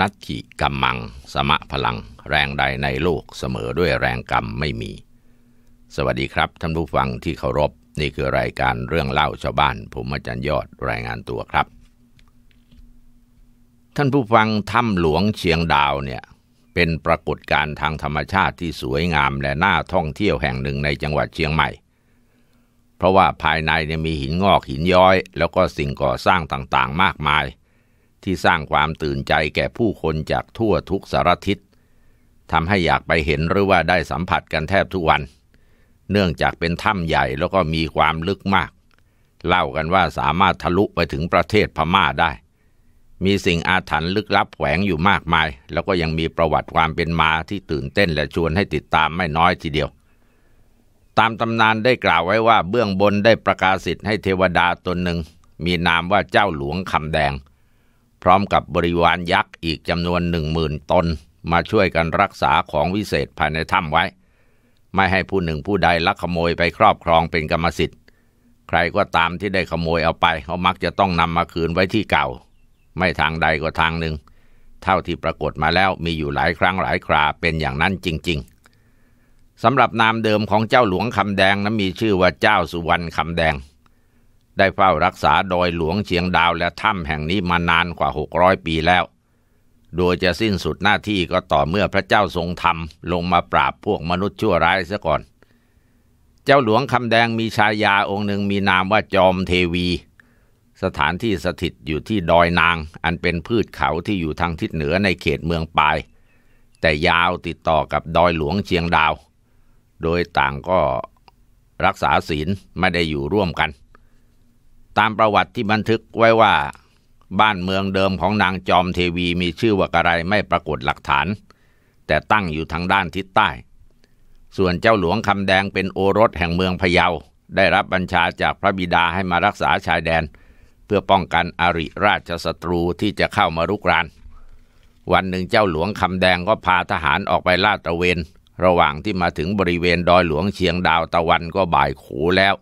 นัตถิกัมมังสมะพลังแรงใดในโลกเสมอด้วยแรงกรรมไม่มี สวัสดีครับท่านผู้ฟังที่เคารพนี่คือรายการเรื่องเล่าชาวบ้านผมอาจารย์ยอดรายงานตัวครับ ท่านผู้ฟังถ้ำหลวงเชียงดาวเนี่ย เป็นปรากฏการณ์ทางธรรมชาติที่สวยงามและน่าท่องเที่ยวแห่งหนึ่งในจังหวัดเชียงใหม่ เพราะว่าภายในเนี่ยมีหินงอกหินย้อย แล้วก็สิ่งก่อสร้างต่างๆ มากมายเที่สร้างความตื่นใจแก่ผู้คนจากทั่วทุกสารทิศทำให้อยากไปเห็นหรือว่าได้สัมผัสกันแทบทุกวัน เนื่องจากเป็นถ้ำใหญ่แล้วก็มีความลึกมาก เล่ากันว่าสามารถทะลุไปถึงประเทศพม่าได้ มีสิ่งอาถรรพ์ลึกลับแฝงอยู่มากมาย แล้วก็ยังมีประวัติความเป็นมาที่ตื่นเต้นและชวนให้ติดตามไม่น้อยทีเดียว ตามตำนานได้กล่าวไว้ว่า เบื้องบนได้ประกาศสิทธิ์ให้เทวดาตนหนึ่ง มีนามว่าเจ้าหลวงคำแดงพร้อมกับบริวารยักษ์อีกจำนวนหนึ่งหมื่นตนมาช่วยกันรักษาของวิเศษภายในถ้ำไว้ ไม่ให้ผู้หนึ่งผู้ใดลักขโมยไปครอบครองเป็นกรรมสิทธิ์ ใครก็ตามที่ได้ขโมยเอาไปเขามักจะต้องนำมาคืนไว้ที่เก่า ไม่ทางใดก็ทางหนึ่ง เท่าที่ปรากฏมาแล้วมีอยู่หลายครั้งหลายคราเป็นอย่างนั้นจริงๆสำหรับนามเดิมของเจ้าหลวงคำแดงนั้นมีชื่อว่าเจ้าสุวรรณคำแดงได้เฝ้ารักษาโดยหลวงเชียงดาวและถ้ำแห่งนี้มานานกว่า 600 ปีแล้ว โดยจะสิ้นสุดหน้าที่ก็ต่อเมื่อพระเจ้าทรงธรรม ลงมาปราบพวกมนุษย์ชั่วร้ายซะก่อน เจ้าหลวงคำแดงมีชายาองค์หนึ่งมีนามว่าจอมเทวี สถานที่สถิตอยู่ที่ดอยนาง อันเป็นพืชเขาที่อยู่ทางทิศเหนือในเขตเมืองปาย แต่ยาวติดต่อกับดอยหลวงเชียงดาว โดยต่างก็รักษาศีลไม่ได้อยู่ร่วมกันตามประวัติที่บันทึกไว้ว่า บ้านเมืองเดิมของนางจอมเทวีมีชื่อว่าอะไรไม่ปรากฏหลักฐาน แต่ตั้งอยู่ทางด้านทิศใต้ ส่วนเจ้าหลวงคำแดงเป็นโอรสแห่งเมืองพะเยาได้รับบัญชาจากพระบิดาให้มารักษาชายแดน เพื่อป้องกันอริราชศัตรูที่จะเข้ามารุกราน วันหนึ่งเจ้าหลวงคำแดงก็พาทหารออกไปลาดตระเวนระหว่างที่มาถึงบริเวณดอยหลวงเชียงดาวตะวันก็บ่ายขูแล้ว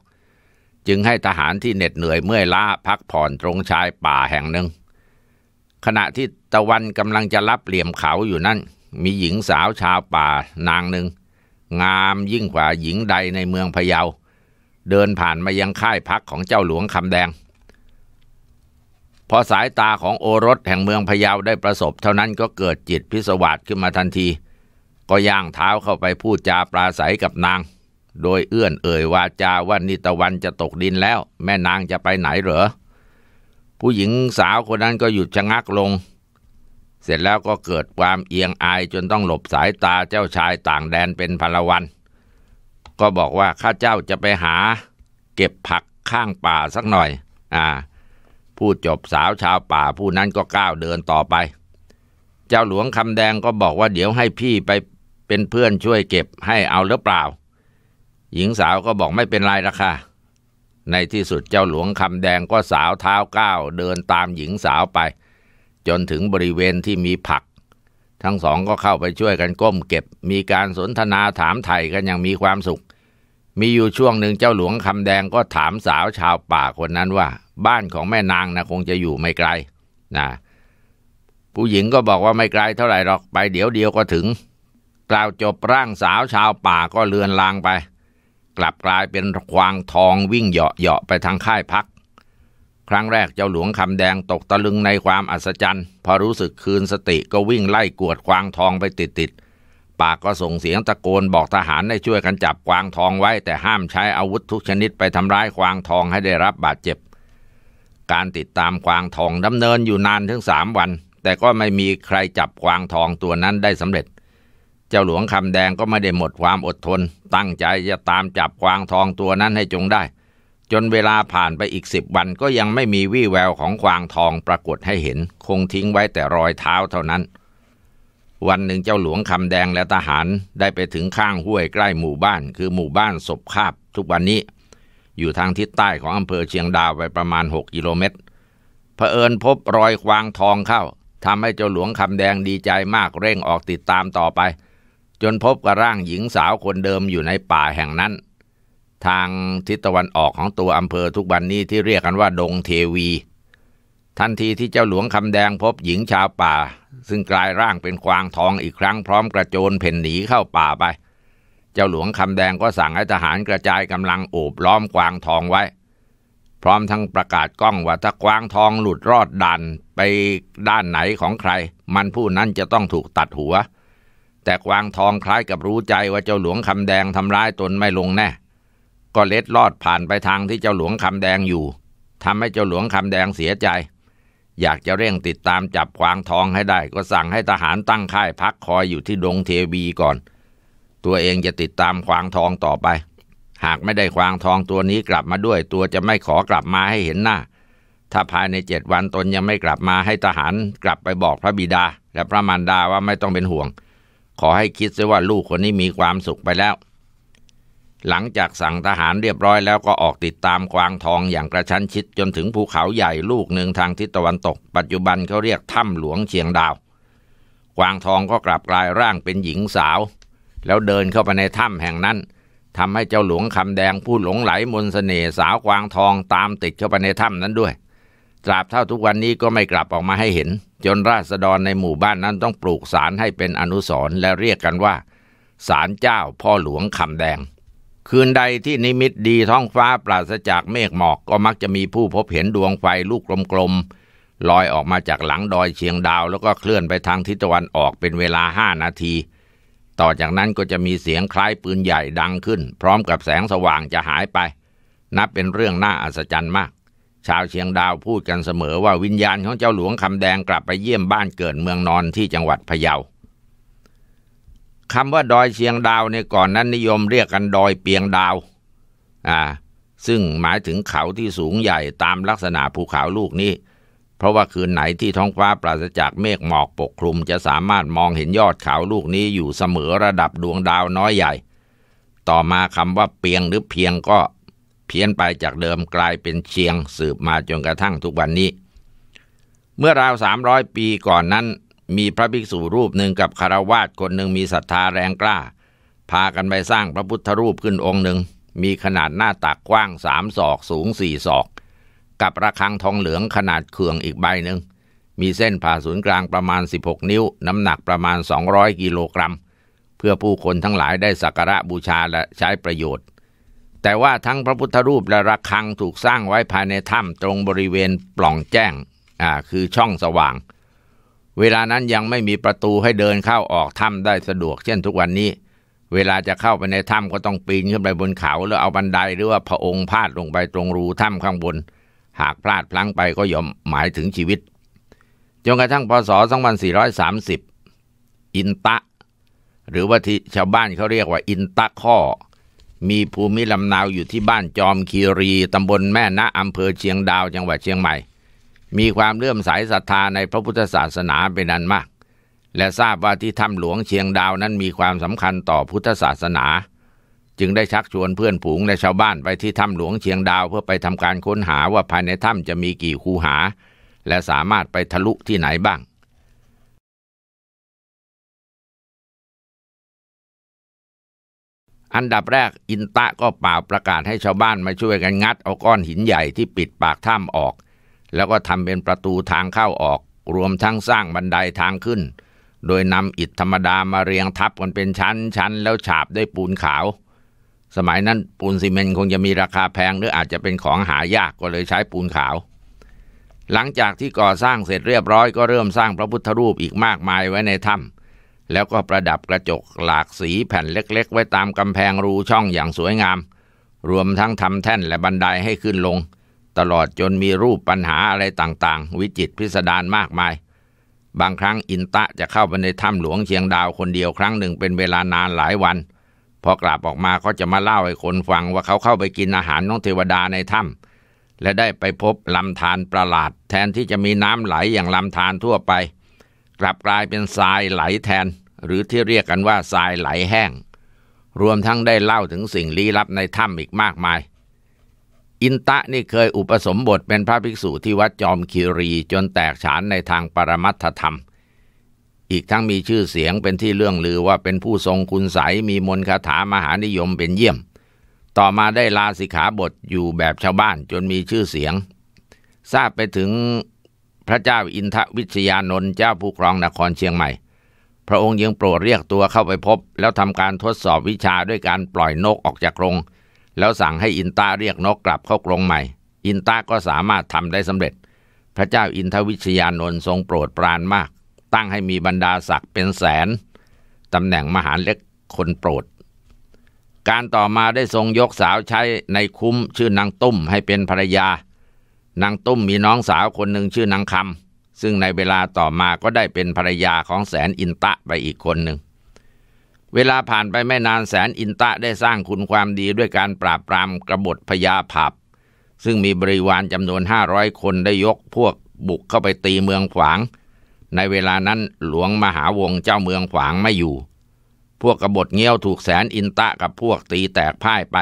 จึงให้ทหารที่เหน็ดเหนื่อยเมื่อยล้าพักผ่อนตรงชายป่าแห่งหนึ่ง ขณะที่ตะวันกำลังจะรับเหลี่ยมเขาอยู่นั่น มีหญิงสาวชาวป่านางหนึ่ง งามยิ่งกว่าหญิงใดในเมืองพะเยา เดินผ่านมายังค่ายพักของเจ้าหลวงคำแดง พอสายตาของโอรสแห่งเมืองพะเยาได้ประสบเท่านั้นก็เกิดจิตพิสวาสขึ้นมาทันที ก็ย่างเท้าเข้าไปพูดจาปราศัยกับนางโดยเอื้อนเอ่ยวาจาว่านิตะวันจะตกดินแล้ว แม่นางจะไปไหนเหรอ ผู้หญิงสาวคนนั้นก็หยุดชะงักลงเสร็จแล้วก็เกิดความเอียงอายจนต้องหลบสายตาเจ้าชายต่างแดนเป็นพลวัน ก็บอกว่าข้าเจ้าจะไปหา เก็บผักข้างป่าสักหน่อย อ่าพูดจบสาวชาวป่าผู้นั้นก็ก้าวเดินต่อไป เจ้าหลวงคำแดงก็บอกว่าเดี๋ยวให้พี่ไปเป็นเพื่อนช่วยเก็บให้เอาหรือเปล่าหญิงสาวก็บอกไม่เป็นไรละค่ะ ในที่สุดเจ้าหลวงคำแดงก็สาวเท้าก้าวเดินตามหญิงสาวไป จนถึงบริเวณที่มีผัก ทั้งสองก็เข้าไปช่วยกันก้ม เก็บมีการสนทนาถามไถ่กันอย่างมีความสุข มีอยู่ช่วงหนึ่งเจ้าหลวงคำแดงก็ถามสาวชาวป่าคนนั้นว่า บ้านของแม่นางนะคงจะอยู่ไม่ไกลนะผู้หญิงก็บอกว่าไม่ไกลเท่าไหร่หรอกไป เดี๋ยวเดียวก็ถึงกล่าวจบร่างสาวชาวป่าก็เลือนลางไปกลับกลายเป็นควางทองวิ่งเหาะเหาะไปทางค่ายพัก ครั้งแรกเจ้าหลวงคำแดงตกตะลึงในความอัศจรรย์ พอรู้สึกคืนสติก็วิ่งไล่กวดควางทองไปติดติดปากก็ส่งเสียงตะโกนบอกทหารให้ช่วยกันจับ ควางทองไว้แต่ห้ามใช้อาวุธทุกชนิดไปทำร้าย ควางทองให้ได้รับบาดเจ็บ การติดตาม ควางทองดำเนินอยู่นานถึงสามวัน แต่ก็ไม่มีใครจับควางทองตัวนั้นได้สำเร็จเจ้าหลวงคำแดงก็ไม่ได้หมดความอดทน ตั้งใจจะตามจับควางทองตัวนั้นให้จงได้ จนเวลาผ่านไปอีกสิบวันก็ยังไม่มีวี่แววของควางทองปรากฏให้เห็น คงทิ้งไว้แต่รอยเท้าเท่านั้น วันหนึ่งเจ้าหลวงคำแดงและทหารได้ไปถึงข้างห้วยใกล้หมู่บ้านคือหมู่บ้านศพคาบทุกวันนี้ อยู่ทางทิศใต้ของอำเภอเชียงดาวไปประมาณ6กิโลเมตรเผอิญพบรอยควางทองเข้าทำให้เจ้าหลวงคำแดงดีใจมากเร่งออกติดตามต่อไปจนพบกับร่างหญิงสาวคนเดิมอยู่ในป่าแห่งนั้น ทางทิศตะวันออกของตัวอำเภอทุกวันนี้ที่เรียกกันว่าดงเทวี ทันทีที่เจ้าหลวงคำแดงพบหญิงชาวป่า ซึ่งกลายร่างเป็นกวางทองอีกครั้งพร้อมกระโจนเพ่นหนีเข้าป่าไป เจ้าหลวงคำแดงก็สั่งให้ทหารกระจายกำลังโอบล้อมกวางทองไว้ พร้อมทั้งประกาศกล้องว่าถ้ากวางทองหลุดรอดดันไปด้านไหนของใคร มันผู้นั้นจะต้องถูกตัดหัวเแต่กวางทองคล้ายกับรู้ใจว่าเจ้าหลวงคำแดงทำร้ายตนไม่ลงแน่ ก็เล็ดลอดผ่านไปทางที่เจ้าหลวงคำแดงอยู่ทำให้เจ้าหลวงคำแดงเสียใจ อยากจะเร่งติดตามจับกวางทองให้ได้ ก็สั่งให้ทหารตั้งค่ายพักคอยอยู่ที่ดงเทวีก่อน ตัวเองจะติดตามกวางทองต่อไป หากไม่ได้กวางทองตัวนี้กลับมาด้วย ตัวจะไม่ขอกลับมาให้เห็นหน้า ถ้าภายในเจ็ดวันตนยังไม่กลับมาให้ทหาร กลับไปบอกพระบิดา และพระมารดาว่าไม่ต้องเป็นห่วงขอให้คิดซะว่าลูกคนนี้มีความสุขไปแล้ว หลังจากสั่งทหารเรียบร้อยแล้วก็ออกติดตามกวางทองอย่างกระชั้นชิดจนถึงภูเขาใหญ่ลูกหนึ่งทางทิศตะวันตกปัจจุบันเขาเรียกถ้ำหลวงเชียงดาว กวางทองก็กลับกลายร่างเป็นหญิงสาว แล้วเดินเข้าไปในถ้ำแห่งนั้นทำให้เจ้าหลวงคำแดงผู้หลงไหลมนสเสน่ห์สาวกวางทองตามติดเข้าไปในถ้ำนั้นด้วยตราบเท่าทุกวันนี้ก็ไม่กลับออกมาให้เห็น จนราษฎรในหมู่บ้านนั้นต้องปลูกสารให้เป็นอนุสรและเรียกกันว่าสารเจ้าพ่อหลวงคำแดง คืนใดที่นิมิตดีท้องฟ้าปราศจากเมฆหมอก ก็มักจะมีผู้พบเห็นดวงไฟลูกกลมๆลอยออกมาจากหลังดอยเชียงดาวแล้วก็เคลื่อนไปทางทิศตะวันออกเป็นเวลาห้านาที ต่อจากนั้นก็จะมีเสียงคล้ายปืนใหญ่ดังขึ้น พร้อมกับแสงสว่างจะหายไป นับเป็นเรื่องน่าอัศจรรย์มากชาวเชียงดาวพูดกันเสมอว่าวิญญาณของเจ้าหลวงคำแดงกลับไปเยี่ยมบ้านเกิดเมืองนอนที่จังหวัดพะเยาคำว่าดอยเชียงดาวในก่อนนั้นนิยมเรียกกันดอยเปียงดาวอ่าซึ่งหมายถึงเขาที่สูงใหญ่ตามลักษณะภูเขาลูกนี้ เพราะว่าคืนไหนที่ท้องฟ้าปราศจากเมฆหมอกปกคลุมจะสามารถมองเห็นยอดเขาลูกนี้อยู่เสมอระดับดวงดาวน้อยใหญ่ ต่อมาคำว่าเปียงหรือเพียงก็เพี้ยนไปจากเดิมกลายเป็นเชียงสืบมาจนกระทั่งทุกวันนี้ เมื่อราวสามร้อยปีก่อนนั้นมีพระภิกษุรูปหนึ่งกับคารวาสคนหนึ่งมีศรัทธาแรงกล้า พากันไปสร้างพระพุทธรูปขึ้นองค์หนึ่ง มีขนาดหน้าตักกว้างสามศอกสูงสี่ศอก กับระฆังทองเหลืองขนาดเขื่องอีกใบหนึ่ง มีเส้นผ่าศูนย์กลางประมาณ 16 นิ้ว น้ำหนักประมาณ 200 กิโลกรัม เพื่อผู้คนทั้งหลายได้สักการะบูชาและใช้ประโยชน์แต่ว่าทั้งพระพุทธรูปและระฆังถูกสร้างไว้ภายในถ้ำตรงบริเวณปล่องแจ้งอ่าคือช่องสว่าง เวลานั้นยังไม่มีประตูให้เดินเข้าออกถ้ำได้สะดวกเช่นทุกวันนี้ เวลาจะเข้าไปในถ้ำก็ต้องปีนขึ้นไปบนเขาแล้วเอาบันได หรือว่าพระองค์พาดลงไปตรงรูถ้ำข้างบน หากพลาดพลั้งไปก็ย่อมหมายถึงชีวิตจนกระทั่งพศ 2430 อินตะ หรือว่าที่ชาวบ้านเขาเรียกว่าอินตะข้อมีภูมิลำเนาอยู่ที่บ้านจอมคีรีตำบลแม่นะอำเภอเชียงดาวจังหวัดเชียงใหม่ มีความเลื่อมใสศรัทธาในพระพุทธศาสนาเป็นนันมาก และทราบว่าที่ถ้ำหลวงเชียงดาวนั้นมีความสำคัญต่อพุทธศาสนา จึงได้ชักชวนเพื่อนผูงและชาวบ้านไปที่ถ้ำหลวงเชียงดาวเพื่อไปทำการค้นหาว่าภายในถ้ำจะมีกี่คูหา และสามารถไปทะลุที่ไหนบ้างอันดับแรกอินตะก็เป่าประกาศให้ชาวบ้านมาช่วยกันงัด เอาก้อนหินใหญ่ที่ปิดปากถ้ำออก แล้วก็ทำเป็นประตูทางเข้าออก รวมทั้งสร้างบันไดทางขึ้น โดยนำอิฐธรรมดามาเรียงทับกันเป็นชั้น ชั้นแล้วฉาบด้วยปูนขาว สมัยนั้นปูนซีเมนต์คงจะมีราคาแพงหรืออาจจะเป็นของหายากก็เลยใช้ปูนขาว หลังจากที่ก่อสร้างเสร็จเรียบร้อยก็เริ่มสร้างพระพุทธรูปอีกมากมายไว้ในถ้ำแล้วก็ประดับกระจกหลากสีแผ่นเล็กๆ ไว้ตามกำแพงรูช่องอย่างสวยงาม รวมทั้งทำแท่นและบันไดให้ขึ้นลง ตลอดจนมีรูปปัญหาอะไรต่างๆ วิจิตพิสดารมากมาย บางครั้งอินตะจะเข้าไปในถ้ำหลวงเชียงดาวคนเดียวครั้งหนึ่งเป็นเวลานานหลายวัน พอกลับออกมาก็จะมาเล่าให้คนฟังว่าเขาเข้าไปกินอาหารน้องเทวดาในถ้ำและได้ไปพบลำธารประหลาด แทนที่จะมีน้ำไหลอย่างลำธารทั่วไปกลับกลายเป็นทรายไหลแทน หรือที่เรียกกันว่าทรายไหลแห้ง รวมทั้งได้เล่าถึงสิ่งลี้ลับในถ้ำอีกมากมาย อินตะนี่เคยอุปสมบท เป็นพระภิกษุที่วัดจอมคีรีจนแตกฉานในทางปรมัตถธรรม อีกทั้งมีชื่อเสียงเป็นที่เรื่องลือว่าเป็นผู้ทรงคุณใสมีมนต์คาถามหานิยมเป็นเยี่ยม ต่อมาได้ลาสิกขาบทอยู่แบบชาวบ้านจนมีชื่อเสียง ทราบไปถึงพระเจ้าอินทวิชยานนท์เจ้าผู้ครองนครเชียงใหม่ พระองค์ยังโปรดเรียกตัวเข้าไปพบ แล้วทำการทดสอบวิชาด้วยการปล่อยนกออกจากกรง แล้วสั่งให้อินตาเรียกนกกลับเข้ากรงใหม่ อินตาก็สามารถทำได้สำเร็จ พระเจ้าอินทวิชยานนท์ทรงโปรดปรานมาก ตั้งให้มีบรรดาศักดิ์เป็นแสนตำแหน่งมหาเล็กคนโปรด การต่อมาได้ทรงยกสาวใช้ในคุ้มชื่อนางตุ้มให้เป็นภรรยานางตุ้มมีน้องสาวคนหนึ่งชื่อนางคำซึ่งในเวลาต่อมาก็ได้เป็นภรรยาของแสนอินตะไปอีกคนหนึ่ง เวลาผ่านไปไม่นานแสนอินตะได้สร้างคุณความดีด้วยการปราบปรามกระบฏพญาผับซึ่งมีบริวารจำนวนห้าร้อยคนได้ยก พวกบุกเข้าไปตีเมืองขวาง ในเวลานั้นหลวงมหาวงเจ้าเมืองขวางไม่อยู่ พวกกบฏเงี้ยวถูกแสนอินตะกับพวกตีแตกพ่ายไป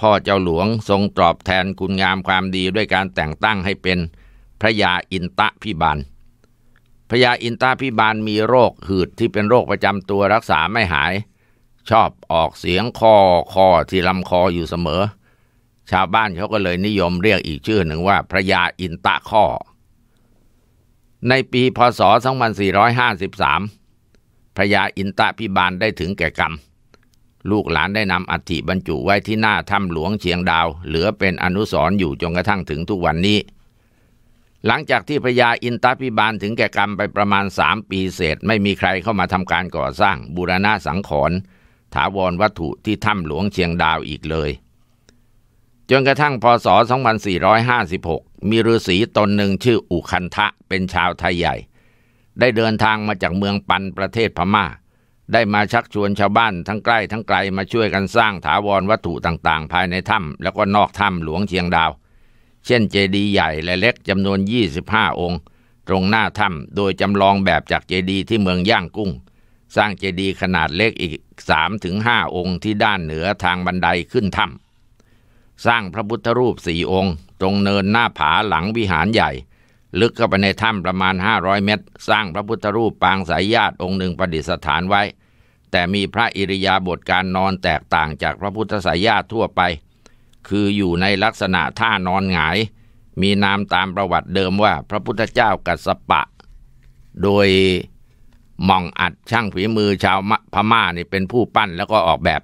พ่อเจ้าหลวงทรงตอบแทนคุณงามความดีด้วยการแต่งตั้งให้เป็นพระยาอินตะพิบาลพระยาอินตะพิบาลมีโรคหืดที่เป็นโรคประจำตัวรักษาไม่หาย ชอบออกเสียงคอคอที่ลำคออยู่เสมอ ชาวบ้านเขาก็เลยนิยมเรียกอีกชื่อหนึ่งว่าพระยาอินตะข้อในปีพศ2453พระยาอินตะพิบาลได้ถึงแก่กรรมลูกหลานได้นำอัฐิบรรจุไว้ที่หน้าถ้ำหลวงเชียงดาว เหลือเป็นอนุสรณ์อยู่จนกระทั่งถึงทุกวันนี้ หลังจากที่พญาอินทพิบาลถึงแก่กรรมไปประมาณสามปีเศษไม่มีใครเข้ามาทำการก่อสร้างบูรณะสังขรณ์ถาวรวัตถุที่ถ้ำหลวงเชียงดาวอีกเลย จนกระทั่งพศ 2456 มีฤาษีตนหนึ่งชื่ออุคันทะเป็นชาวไทยใหญ่ได้เดินทางมาจากเมืองปันประเทศพมา่าได้มาชักชวนชาวบ้านทั้งใกล้ทั้งไกลมาช่วยกันสร้างถาวรวัตถุต่างๆ ภายในถ้ำแล้วก็นอกถ้ำหลวงเชียงดาว เช่นเจดีย์ใหญ่และเล็กจำนวน 25 องค์ ตรงหน้าถ้ำโดยจำลองแบบจากเจดีย์ที่เมืองย่างกุ้ง สร้างเจดีย์ขนาดเล็กอีก 3-5 องค์ที่ด้านเหนือทางบันไดขึ้นถ้ำสร้างพระพุทธรูปสี่องค์ ตรงเนินหน้าผาหลังวิหารใหญ่ลึกเข้าไปในถ้ำประมาณ 500 เมตร สร้างพระพุทธรูปปางสายญาติองค์หนึ่งประดิษฐานไว้ แต่มีพระอิริยาบถการนอนแตกต่างจากพระพุทธสายญาติทั่วไป คืออยู่ในลักษณะท่านอนหงาย มีนามตามประวัติเดิมว่าพระพุทธเจ้ากัสปะ โดยมองอัดช่างฝีมือชาวพม่านี่เป็นผู้ปั้นแล้วก็ออกแบบ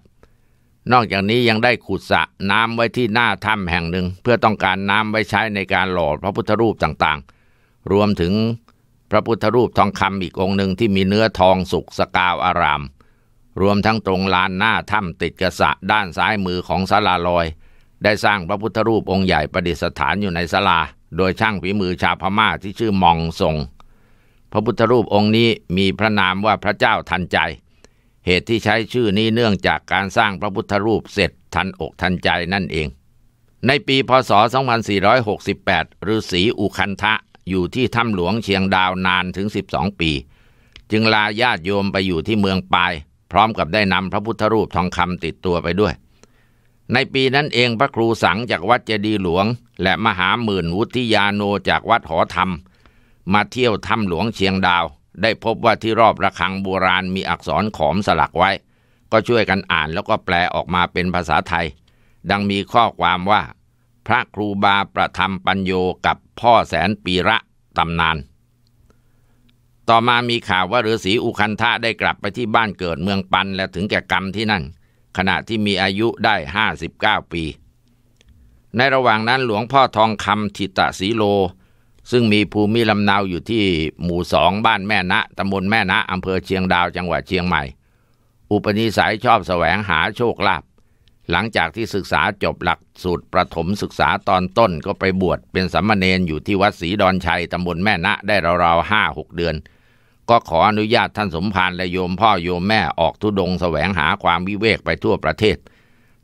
นอกจากนี้ยังได้ขุดสระน้ำไว้ที่หน้าถ้ำแห่งหนึ่ง เพื่อต้องการน้ำไว้ใช้ในการหล่อพระพุทธรูปต่างๆรวมถึงพระพุทธรูปทองคำอีกองหนึ่งที่มีเนื้อทองสุกสกาวอาราม รวมทั้งตรงลานหน้าถ้ำติดกระสะด้านซ้ายมือของศาลาลอย ได้สร้างพระพุทธรูปองค์ใหญ่ประดิษฐานอยู่ในศาลา โดยช่างฝีมือชาวพม่าที่ชื่อมองทรง พระพุทธรูปองค์นี้มีพระนามว่าพระเจ้าทันใจ เหตุที่ใช้ชื่อนี้เนื่องจากการสร้างพระพุทธรูปเสร็จทันอกทันใจนั่นเอง ในปีพศ 2468ฤาษีอุคันทะอยู่ที่ถ้ำหลวงเชียงดาวนานถึงสสิบองปี จึงลาญาติโยมไปอยู่ที่เมืองปายพร้อมกับได้นำพระพุทธรูปทองคำติดตัวไปด้วย ในปีนั้นเองพระครูสังจากวัดเจดีหลวง และมหาหมื่นวุฒิยาโนจากวัดหอธรรมมาเที่ยวถ้ำหลวงเชียงดาว ได้พบว่าที่รอบระฆังโบราณมีอักษรขอมสลักไว้ ก็ช่วยกันอ่านแล้วก็แปลออกมาเป็นภาษาไทย ดังมีข้อความว่าพระครูบาประธรรมปัญโยกับพ่อแสนปีระตำนาน ต่อมามีข่าวว่าฤาษีอุคันธะได้กลับไปที่บ้านเกิดเมืองปันและถึงแก่กรรมที่นั่น ขณะที่มีอายุได้ห้าสิบเก้าปี ในระหว่างนั้นหลวงพ่อทองคำทิตะสีโล ซึ่งมีภูมิลำเนาอยู่ที่หมู่สองบ้านแม่นะตำบลแม่นะอำเภอเชียงดาวจังหวัดเชียงใหม่ อุปนิสัยชอบแสวงหาโชคลาภหลังจากที่ศึกษาจบหลักสูตรประถมศึกษาตอนต้นก็ไปบวชเป็นสมณเณรอยู่ที่วัดศรีดอนชัยตำบลแม่นะได้ราวๆห้าหกเดือน ก็ขออนุญาตท่านสมภารและโยมพ่อโยมแม่ออกทุดงสแสวงหาความวิเวกไปทั่วประเทศ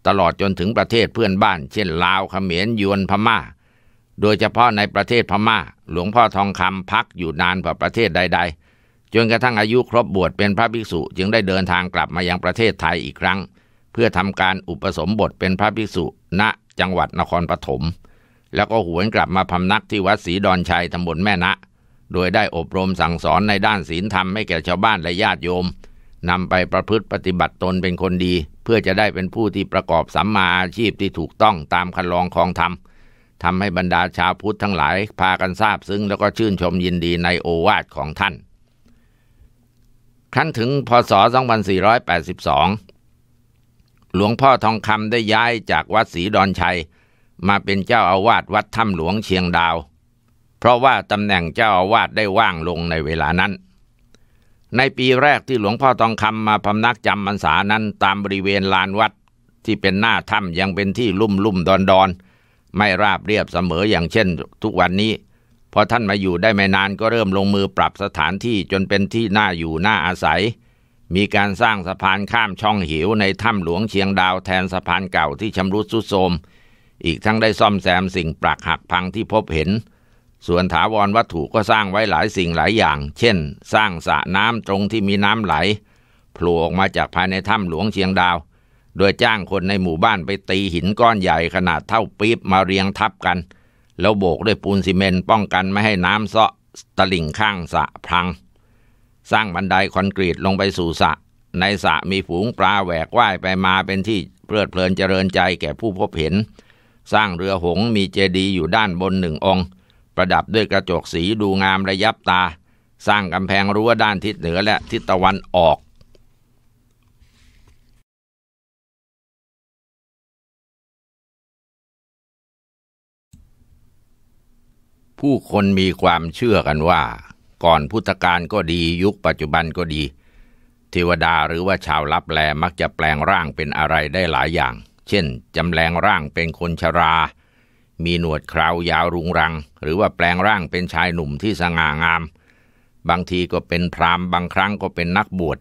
ตลอดจนถึงประเทศเพื่อนบ้านเช่นลาวเขมรยวนพมา่า โดยเฉพาะในประเทศพมา่า หลวงพ่อทองคำพักอยู่นานกว่าประเทศใดๆจนกระทั่งอายุครบบวชเป็นพระภิกษุจึงได้เดินทางกลับมายังประเทศไทยอีกครั้งพื่อทำการอุปสมบทเป็นพระภิกษุ ณ จังหวัดนครปฐมแล้วก็หวนกลับมาพำนักที่วัดศรีดอนชัยตำบลแม่นะ โดยได้อบรมสั่งสอนในด้านศีลธรรมให้แก่ชาวบ้านและญาติโยมนำไปประพฤติปฏิบัติตนเป็นคนดี เพื่อจะได้เป็นผู้ที่ประกอบสัมมาอาชีพที่ถูกต้องตามคันลองคองธรรมทำให้บรรดาชาวพุทธทั้งหลายพากันทราบซึ้งแล้วก็ชื่นชมยินดีในโอวาทของท่านขั้นถึงพศ2482หลวงพ่อทองคำได้ย้ายจากวัดศรีดอนชัยมาเป็นเจ้าอาวาสวัดถ้ำหลวงเชียงดาว เพราะว่าตำแหน่งเจ้าอาวาสได้ว่างลงในเวลานั้น ในปีแรกที่หลวงพ่อทองคำมาพำนักจำพรรษานั้นตามบริเวณลานวัดที่เป็นหน้าถ้ำยังเป็นที่ลุ่มลุ่มดอนดอนไม่ราบเรียบเสมออย่างเช่นทุกวันนี้พอท่านมาอยู่ได้ไม่นานก็เริ่มลงมือปรับสถานที่จนเป็นที่น่าอยู่น่าอาศัยมีการสร้างสะพานข้ามช่องหิวในถ้ำหลวงเชียงดาวแทนสะพานเก่าที่ชำรุดทรุดโทรมอีกทั้งได้ซ่อมแซมสิ่งปรักหักพังที่พบเห็น ส่วนถาวรวัตถุก็สร้างไว้หลายสิ่งหลายอย่าง เช่นสร้างสระน้ำตรงที่มีน้ำไหลโผล่ออกมาจากภายในถ้ำหลวงเชียงดาว โดยจ้างคนในหมู่บ้านไปตีหินก้อนใหญ่ขนาดเท่าปี๊บมาเรียงทับกัน แล้วโบกด้วยปูนซีเมนต์ป้องกันไม่ให้น้ำเซาะตะลิ่งข้างสะพังสร้างบันไดคอนกรีตลงไปสู่สระในสระมีฝูงปลาแหวกว่ายไปมาเป็นที่เพลิดเพลินเจริญใจแก่ผู้พบเห็น สร้างเรือหงมีเจดีย์อยู่ด้านบนหนึ่งองค์ ประดับด้วยกระจกสีดูงามระยับตา สร้างกำแพงรั้วด้านทิศเหนือและทิศตะวันออก ผู้คนมีความเชื่อกันว่าก่อนพุทธกาลก็ดียุคปัจจุบันก็ดีเทวดาหรือว่าชาวลับแลมักจะแปลงร่างเป็นอะไรได้หลายอย่าง เช่นจำแรงร่างเป็นคนชรา มีหนวดเคราวยาวรุงรัง หรือว่าแปลงร่างเป็นชายหนุ่มที่สง่างาม บางทีก็เป็นพรามบางครั้งก็เป็นนักบวช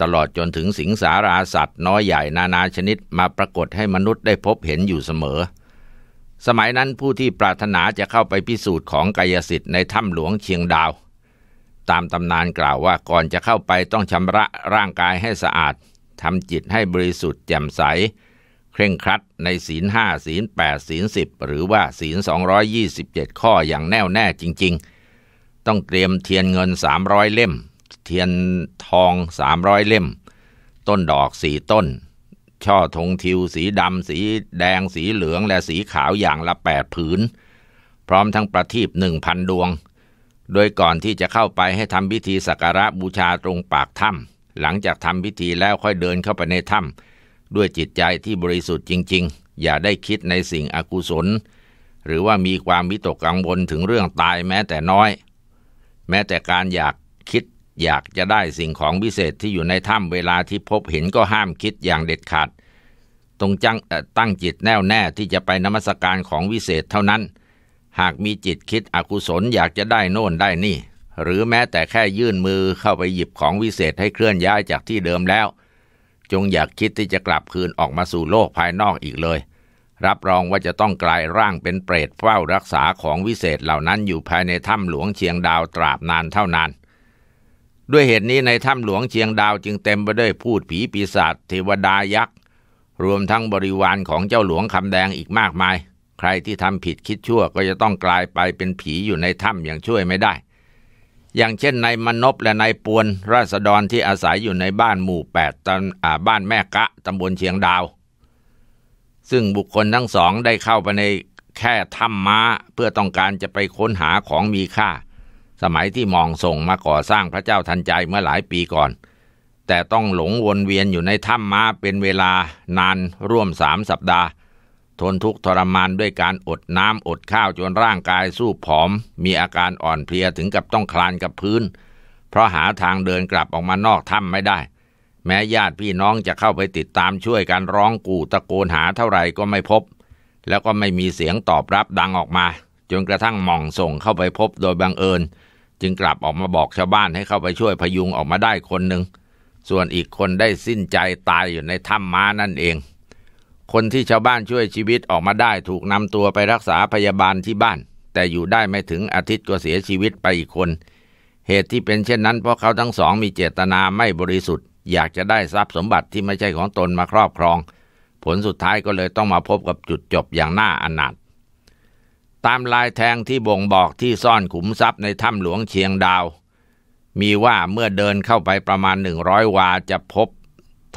ตลอดจนถึงสิงสาราสัตว์น้อยใหญ่นานาชนิดมาปรากฏให้มนุษย์ได้พบเห็นอยู่เสมอ สมัยนั้นผู้ที่ปรารถนาจะเข้าไปพิสูจน์ของกายสิทธิ์ในถ้ำหลวงเชียงดาวตามตำนานกล่าวว่าก่อนจะเข้าไปต้องชำระร่างกายให้สะอาดทำจิตให้บริสุทธิ์แจ่มใส เคร่งครัดในศีลห้าศีลแปดศีลสิบหรือว่าศีลสองยี่สิบเจ็ดข้ออย่างแน่วแน่จริง ๆ ต้องเตรียมเทียนเงินสามร้อยเล่ม เทียนทองสามร้อยเล่ม ต้นดอกสี่ต้น ช่อธงทิวสีดำสีแดงสีเหลืองและสีขาวอย่างละแปดผืนพร้อมทั้งประทีปหนึ่งพันดวงโดยก่อนที่จะเข้าไปให้ทำพิธีสักการะบูชาตรงปากถ้ำหลังจากทำพิธีแล้วค่อยเดินเข้าไปในถ้ำด้วยจิตใจที่บริสุทธิ์จริงๆ อย่าได้คิดในสิ่งอกุศล หรือว่ามีความวิตกกังวลถึงเรื่องตายแม้แต่น้อย แม้แต่การอยากคิดอยากจะได้สิ่งของพิเศษที่อยู่ในถ้ำเวลาที่พบเห็นก็ห้ามคิดอย่างเด็ดขาดตรงจังตั้งจิตแน่วแน่ที่จะไปนมัสการของวิเศษเท่านั้นหากมีจิตคิดอกุศล อยากจะได้โน่นได้นี่ หรือแม้แต่แค่ยื่นมือเข้าไปหยิบของวิเศษให้เคลื่อนย้ายจากที่เดิมแล้ว จงอยากคิดที่จะกลับคืน ออกมาสู่โลกภายนอกอีกเลย รับรองว่าจะต้องกลายร่างเป็นเปรตเฝ้ารักษาของวิเศษเหล่านั้นอยู่ภายในถ้ำหลวงเชียงดาวตราบนานเท่านานด้วยเหตุนี้ในถ้ำหลวงเชียงดาวจึงเต็มไปด้วยพูดผีปีศาจเทวดายักษ์รวมทั้งบริวารของเจ้าหลวงคำแดงอีกมากมายใครที่ทำผิดคิดชั่วก็จะต้องกลายไปเป็นผีอยู่ในถ้ำอย่างช่วยไม่ได้ อย่างเช่นนายมนบและนายปวนราษฎรที่อาศัยอยู่ในบ้านหมู่แปดตำบ้านแม่กะตำบลเชียงดาว ซึ่งบุคคลทั้งสองได้เข้าไปในแค่ถ้ำม้าเพื่อต้องการจะไปค้นหาของมีค่า สมัยที่มองส่งมาก่อสร้างพระเจ้าทันใจเมื่อหลายปีก่อน แต่ต้องหลงวนเวียนอยู่ในถ้ำม้าเป็นเวลานานร่วมสามสัปดาห์ทนทุกข์ทรมานด้วยการอดน้ำอดข้าวจนร่างกายสู้ผอม มีอาการอ่อนเพลียถึงกับต้องคลานกับพื้น เพราะหาทางเดินกลับออกมานอกถ้ำไม่ได้ แม้ญาติพี่น้องจะเข้าไปติดตามช่วยกันร้องกู่ตะโกนหาเท่าไหร่ก็ไม่พบ แล้วก็ไม่มีเสียงตอบรับดังออกมา จนกระทั่งหม่องส่งเข้าไปพบโดยบังเอิญ จึงกลับออกมาบอกชาวบ้านให้เข้าไปช่วยพยุงออกมาได้คนหนึ่งส่วนอีกคนได้สิ้นใจตายอยู่ในถ้ำม้านั่นเองคนที่ชาวบ้านช่วยชีวิตออกมาได้ถูกนำตัวไปรักษาพยาบาลที่บ้าน แต่อยู่ได้ไม่ถึงอาทิตย์ก็เสียชีวิตไปอีกคน เหตุที่เป็นเช่นนั้นเพราะเขาทั้งสองมีเจตนาไม่บริสุทธิ์ อยากจะได้ทรัพย์สมบัติที่ไม่ใช่ของตนมาครอบครอง ผลสุดท้ายก็เลยต้องมาพบกับจุดจบอย่างน่าอนาถตามลายแทงที่บ่งบอกที่ซ่อนขุมทรัพย์ในถ้ำหลวงเชียงดาว มีว่าเมื่อเดินเข้าไปประมาณหนึ่งร้อยวาจะพบ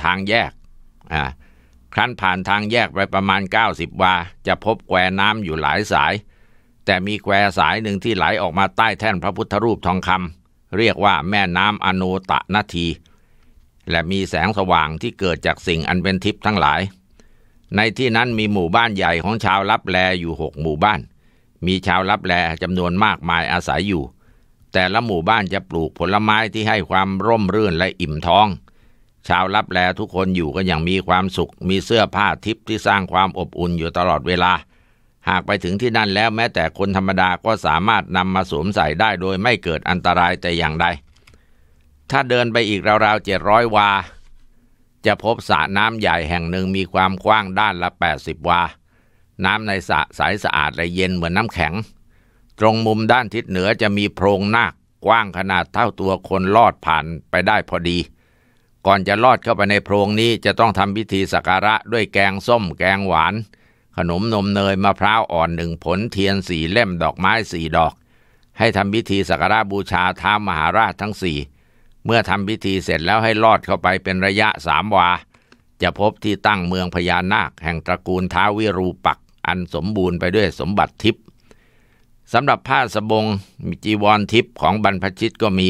ทางแยกอ่าครั้นผ่านทางแยกไปประมาณ 90 วาจะพบแควน้ำอยู่หลายสาย แต่มีแควสายหนึ่งที่ไหลออกมาใต้แท่นพระพุทธรูปทองคำเรียกว่าแม่น้ำอโนตะนาที และมีแสงสว่างที่เกิดจากสิ่งอันเป็นทิพย์ทั้งหลาย ในที่นั้นมีหมู่บ้านใหญ่ของชาวลับแลอยู่หกหมู่บ้าน มีชาวลับแลจำนวนมากมายอาศัยอยู่ แต่ละหมู่บ้านจะปลูกผลไม้ที่ให้ความร่มรื่นและอิ่มท้องชาวรับแลทุกคนอยู่กันอย่างมีความสุขมีเสื้อผ้าทิพย์ที่สร้างความอบอุ่นอยู่ตลอดเวลา หากไปถึงที่นั่นแล้วแม้แต่คนธรรมดาก็สามารถนำมาสวมใส่ได้โดยไม่เกิดอันตรายแต่อย่างใดถ้าเดินไปอีกราวๆเจ็ดร้อยวาจะพบสระน้ำใหญ่แห่งหนึ่งมีความกว้างด้านละ 80 วา น้ำในสระใสสะอาดและเย็นเหมือนน้ำแข็ง ตรงมุมด้านทิศเหนือจะมีโพรงนาคกว้างขนาดเท่าตัวคนลอดผ่านไปได้พอดีก่อนจะลอดเข้าไปในโพรงนี้จะต้องทำพิธีสักการะด้วยแกงส้มแกงหวาน ขนมนมเนยมะพร้าวอ่อนหนึ่งผลเทียนสี่เล่มดอกไม้สี่ดอก ให้ทำพิธีสักการะบูชาท้ามหาราชทั้งสี่เมื่อทำพิธีเสร็จแล้วให้ลอดเข้าไปเป็นระยะสามวา จะพบที่ตั้งเมืองพญานาคแห่งตระกูลท้าวิรูปัก อันสมบูรณ์ไปด้วยสมบัติทิพย์สำหรับผ้าสบงจีวรทิพย์ของบรรพชิตก็มี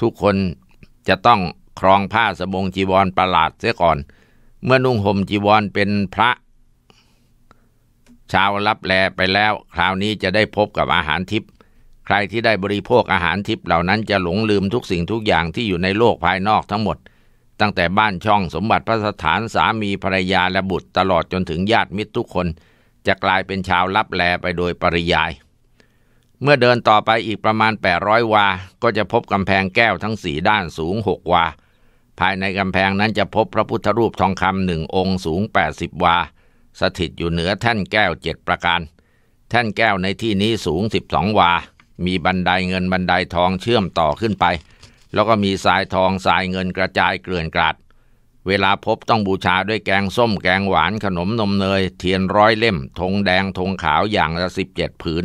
ทุกคนจะต้องครองผ้าสบงจีวรประหลาดเสียก่อน เมื่อนุ่งห่มจีวรเป็นพระชาวรับแลไปแล้ว คราวนี้จะได้พบกับอาหารทิพย์ ใครที่ได้บริโภคอาหารทิพย์เหล่านั้นจะหลงลืมทุกสิ่งทุกอย่างที่อยู่ในโลกภายนอกทั้งหมด ตั้งแต่บ้านช่องสมบัติพระสถานสามีภรรยาและบุตรตลอดจนถึงญาติมิตรทุกคน จะกลายเป็นชาวรับแลไปโดยปริยาย เมื่อเดินต่อไปอีกประมาณ800วาก็จะพบกำแพงแก้วทั้งสีด้านสูง6วาภายในกำแพงนั้นจะพบพระพุทธรูปทองคำหนึ่งองค์ สูง 80 วา สถิตอยู่เหนือแท่นแก้วเจ็ดประการ แท่นแก้วในที่นี้สูง 12 วา มีบันไดเงินบันไดทองเชื่อมต่อขึ้นไป แล้วก็มีสายทองสายเงินกระจายเกลื่อนกราด เวลาพบต้องบูชาด้วยแกงส้มแกงหวานขนมนมเนยเทียนร้อยเล่มธงแดงธงขาวอย่างละสิบเจ็ดผืน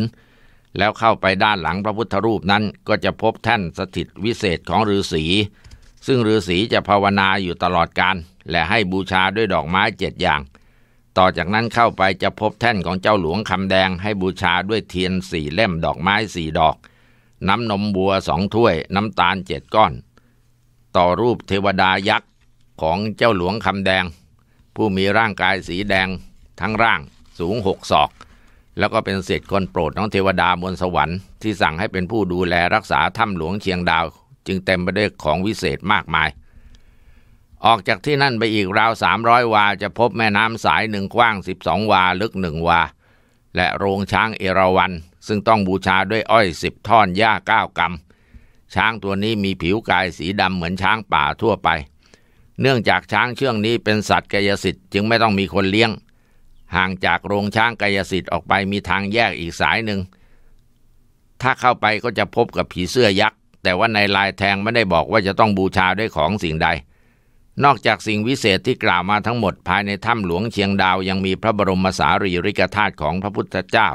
แล้วเข้าไปด้านหลังพระพุทธรูปนั้น ก็จะพบแท่นสถิตวิเศษของฤาษีซึ่งฤาษีจะภาวนาอยู่ตลอดการและให้บูชาด้วยดอกไม้เจ็ดอย่าง ต่อจากนั้นเข้าไปจะพบแท่นของเจ้าหลวงคำแดงให้บูชาด้วยเทียนสี่เล่มดอกไม้สี่ดอก น้ำนมบัวสองถ้วยน้ำตาลเจ็ดก้อน ต่อรูปเทวดายักษ์ของเจ้าหลวงคำแดง ผู้มีร่างกายสีแดงทั้งร่างสูงหกศอก แล้วก็เป็นเศษคนโปรดของเทวดาบนสวรรค์ที่สั่งให้เป็นผู้ดูแลรักษาถ้ำหลวงเชียงดาวจึงเต็มไปด้วยของวิเศษมากมาย ออกจากที่นั่นไปอีกราวสามร้อยวา จะพบแม่น้ำสายหนึ่งกว้างสิบสองวา ลึกหนึ่งวา และโรงช้างเอราวัน ซึ่งต้องบูชาด้วยอ้อยสิบท่อนหญ้าเก้ากำช้างตัวนี้มีผิวกายสีดำเหมือนช้างป่าทั่วไป เนื่องจากช้างเชื่องนี้เป็นสัตว์กายสิทธิ์ จึงไม่ต้องมีคนเลี้ยง ห่างจากโรงช้างกายสิทธิ์ออกไปมีทางแยกอีกสายหนึ่ง ถ้าเข้าไปก็จะพบกับผีเสื้อยักษ์แต่ว่าในลายแทงไม่ได้บอกว่าจะต้องบูชาด้วยของสิ่งใด นอกจากสิ่งวิเศษที่กล่าวมาทั้งหมดภายในถ้ำหลวงเชียงดาว ยังมีพระบรมสารีริกธาตุของพระพุทธเจ้า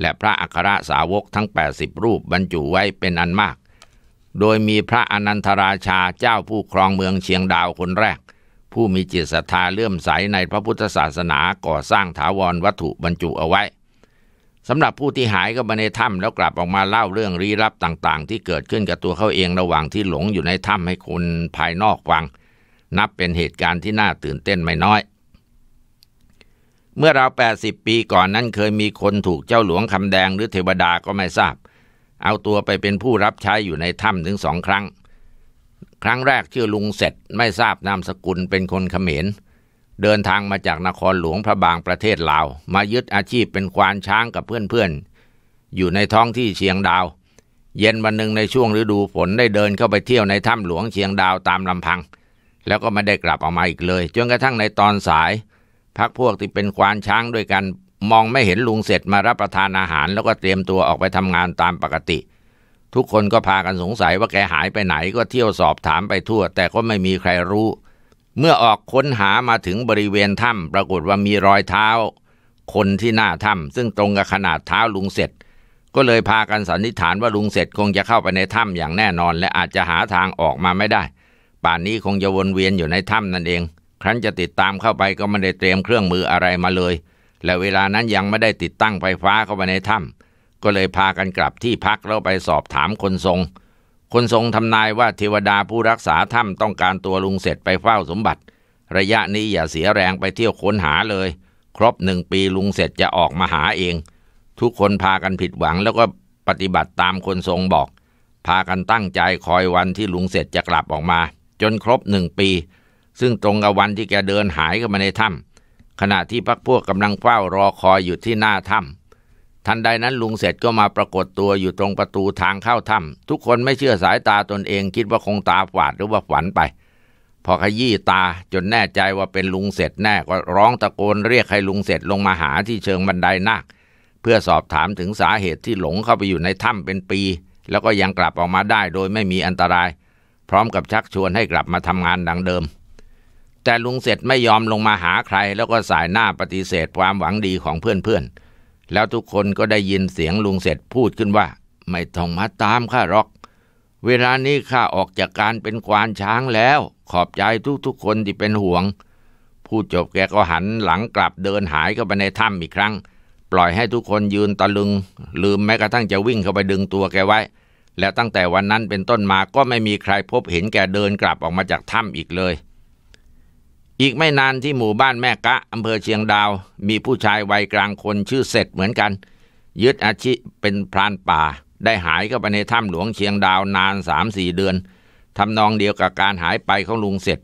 และพระอัครสาวกทั้ง 80 รูปบรรจุไว้เป็นอันมาก โดยมีพระอนันทราชาเจ้าผู้ครองเมืองเชียงดาวคนแรก ผู้มีจิตศรัทธาเลื่อมใสในพระพุทธศาสนาก่อสร้างถาวรวัตถุบรรจุเอาไว้สำหรับผู้ที่หายก็มาในถ้ำแล้วกลับออกมาเล่าเรื่องรี้ลับต่างๆ ที่เกิดขึ้นกับตัวเขาเองระหว่างที่หลงอยู่ในถ้ำให้คนภายนอกฟัง นับเป็นเหตุการณ์ที่น่าตื่นเต้นไม่น้อย เมื่อราวิบปีก่อนนั้นเคยมีคนถูกเจ้าหลวงคำแดงหรือเทวดาก็ไม่ทราบ เอาตัวไปเป็นผู้รับใช้อยู่ในถ้ำถึงสองครั้ง ครั้งแรกชื่อลุงเสร็จไม่ทราบนามสกุลเป็นคนเขมรเดินทางมาจากนครหลวงพระบางประเทศลาว มายึดอาชีพเป็นควานช้างกับเพื่อนๆอยู่ในท้องที่เชียงดาว เย็นวันหนึ่งในช่วงฤดูฝนได้เดินเข้าไปเที่ยวในถ้ำหลวงเชียงดาวตามลำพัง แล้วก็ไม่ได้กลับออกมาอีกเลยจนกระทั่งในตอนสายพักพวกที่เป็นควานช้างด้วยกัน มองไม่เห็นลุงเสร็จมารับประทานอาหาร แล้วก็เตรียมตัวออกไปทำงานตามปกติ ทุกคนก็พากันสงสัยว่าแกหายไปไหนก็เที่ยวสอบถามไปทั่ว แต่ก็ไม่มีใครรู้เมื่อออกค้นหามาถึงบริเวณถ้ำปรากฏว่ามีรอยเท้าคนที่หน้าถ้ำซึ่งตรงกับขนาดเท้าลุงเสร็จ ก็เลยพากันสันนิษฐานว่า ลุงเสร็จ คงจะเข้าไปในถ้ำอย่างแน่นอนและอาจจะหาทางออกมาไม่ได้ ป่านนี้คงจะวนเวียนอยู่ในถ้ำนั่นเองครั้นจะติดตามเข้าไปก็ไม่ได้เตรียมเครื่องมืออะไรมาเลย และเวลานั้นยังไม่ได้ติดตั้งไฟฟ้าเข้าไปในถ้ำก็เลยพากันกลับที่พักแล้วไปสอบถามคนทรงคนทรงทำนายว่าเทวดาผู้รักษาถ้ำต้องการตัวลุงเสร็จไปเฝ้าสมบัติ ระยะนี้อย่าเสียแรงไปเที่ยวค้นหาเลย ครบหนึ่งปีลุงเสร็จจะออกมาหาเอง ทุกคนพากันผิดหวังแล้วก็ปฏิบัติตามคนทรงบอก พากันตั้งใจคอยวันที่ลุงเสร็จจะกลับออกมา จนครบหนึ่งปี ซึ่งตรงกับวันที่แกเดินหายเข้ามาในถ้ำขณะที่พักพวกกำลังเฝ้ารอคอยอยู่ที่หน้าถ้ำทันใดนั้นลุงเสร็จก็มาปรากฏตัวอยู่ตรงประตูทางเข้าถ้ำทุกคนไม่เชื่อสายตาตนเองคิดว่าคงตาฝาดหรือว่าฝันไป พอขยี้ตาจนแน่ใจว่าเป็นลุงเสร็จแน่ก็ร้องตะโกนเรียกให้ลุงเสร็จลงมาหาที่เชิงบันไดนาคเพื่อสอบถามถึงสาเหตุที่หลงเข้าไปอยู่ในถ้ำเป็นปี แล้วก็ยังกลับออกมาได้โดยไม่มีอันตราย พร้อมกับชักชวนให้กลับมาทำงานดังเดิม แต่ลุงเสร็จไม่ยอมลงมาหาใครแล้วก็สายหน้าปฏิเสธความหวังดีของเพื่อนๆแล้วทุกคนก็ได้ยินเสียงลุงเสร็จพูดขึ้นว่า ไม่ต้องมาตามข้าหรอก เวลานี้ข้าออกจากการเป็นควานช้างแล้ว ขอบใจทุกๆคนที่เป็นห่วง พูดจบแกก็หันหลังกลับเดินหายเข้าไปในถ้ำอีกครั้ง ปล่อยให้ทุกคนยืนตะลึง ลืมแม้กระทั่งจะวิ่งเข้าไปดึงตัวแกไว้ แล้วตั้งแต่วันนั้นเป็นต้นมาก็ไม่มีใครพบเห็นแกเดินกลับออกมาจากถ้ำอีกเลยอีกไม่นานที่หมู่บ้านแม่กะอำเภอเชียงดาว มีผู้ชายวัยกลางคนชื่อเสร็จเหมือนกัน ยึดอาชีพเป็นพรานป่า ได้หายเข้าไปในถ้ำหลวงเชียงดาวนานสามสี่เดือน ทำนองเดียวกับการหายไปของลุงเสร็จ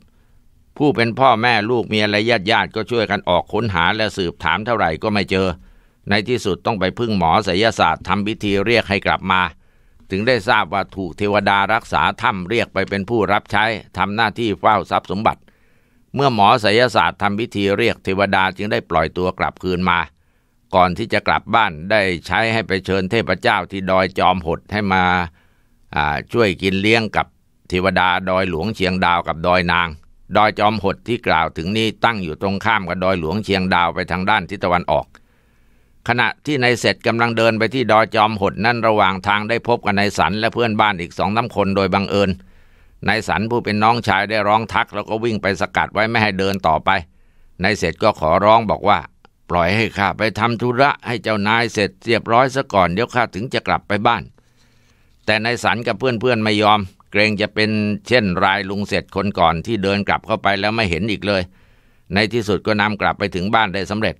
ผู้เป็นพ่อแม่ลูกเมียและญาติญาติก็ช่วยกันออกค้นหาและสืบถามเท่าไหร่ก็ไม่เจอ ในที่สุดต้องไปพึ่งหมอไสยศาสตร์ทำพิธีเรียกให้กลับมา ถึงได้ทราบว่าถูกเทวดารักษาถ้ำเรียกไปเป็นผู้รับใช้ทำหน้าที่เฝ้าทรัพย์สมบัติเมื่อหมอไสยศาสตร์ทำพิธีเรียกเทวดาจึงได้ปล่อยตัวกลับคืนมา ก่อนที่จะกลับบ้านได้ใช้ให้ไปเชิญเทพเจ้าที่ดอยจอมหดให้มาช่วยกินเลี้ยงกับเทวดาดอยหลวงเชียงดาวกับดอยนาง ดอยจอมหดที่กล่าวถึงนี้ตั้งอยู่ตรงข้ามกับดอยหลวงเชียงดาวไปทางด้านทิศตะวันออก ขณะที่นายเสร็จกำลังเดินไปที่ดอยจอมหดนั่นระหว่างทางได้พบกับนายสันและเพื่อนบ้านอีกสองน้ำคนโดยบังเอิญเนายสันผู้เป็นน้องชายได้ร้องทักแล้วก็วิ่งไปสกัดไว้ไม่ให้เดินต่อไป นายเสร็จก็ขอร้องบอกว่า ปล่อยให้ข้าไปทำธุระ ให้เจ้านายเสร็จเรียบร้อยซะก่อนเดี๋ยวข้าถึงจะกลับไปบ้าน แต่นายสันกับเพื่อนๆไม่ยอม เกรงจะเป็นเช่น รายลุงเสร็จคนก่อนที่เดินกลับเข้าไปแล้วไม่เห็นอีกเลย ในที่สุดก็นำกลับไปถึงบ้านได้สำเร็จ